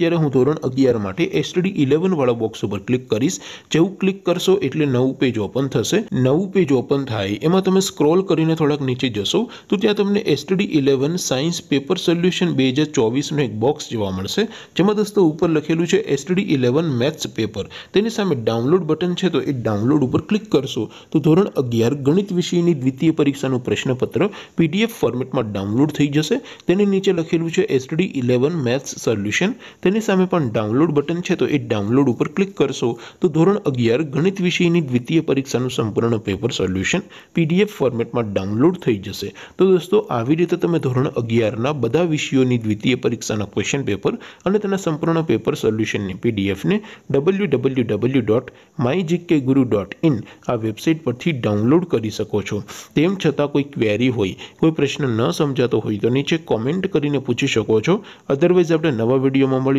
અત્યારે હું ધોરણ અગિયાર માટે એસટીડી વાળા બોક્સ ઉપર ક્લિક કરીશ જેવું ક્લિક કરશો એટલે નવું પેજ ઓપન થશે નવું પેજ ઓપન થાય એમાં તમે સ્ક્રોલ કરીને થોડાક નીચે જશો તો ત્યાં તમને STD eleven science paper solution બે હજાર ચોવીસનું એક બોક્સ જોવા મળશે જેમાં દોસ્તો ઉપર લખેલું છે એસટીડી ઇલેવન મેથ્સ પેપર તેની સામે ડાઉનલોડ બટન છે તો એ ડાઉનલોડ ઉપર ક્લિક કરશો તો ધોરણ અગિયાર ગણિત વિષયની દ્વિતીય પરીક્ષાનું પ્રશ્નપત્ર પીડીએફ ફોર્મેટમાં ડાઉનલોડ થઈ જશે તેની નીચે લખેલું છે એસટીડી ઇલેવન મેથ્સ સોલ્યુશન તેની સામે પણ ડાઉનલોડ બટન છે તો એ ડાઉનલોડ ઉપર ક્લિક કરશો તો ધોરણ અગિયાર ગણિત વિષયની દ્વિતીય પરીક્ષાનું સંપૂર્ણ પેપર સોલ્યુશન પીડીએફ ફોર્મેટમાં ડાઉનલોડ થઈ જશે તો દોસ્તો આવી રીતે તમે ધોરણ અગિયારના બધા વિષયોની દ્વિતીય પરીક્ષાના ક્વેશ્ચન પેપર અને તેના સંપૂર્ણ પેપર સોલ્યુશનની પીડીએફને W W W dot my GK guru dot in આ વેબસાઇટ પરથી ડાઉનલોડ કરી શકો છો તેમ છતાં કોઈ ક્વેરી હોય કોઈ પ્રશ્ન ન સમજાતો હોય તો નીચે કોમેન્ટ કરીને પૂછી શકો છો અધરવાઇઝ આપણે નવા વિડીયોમાં મળીશું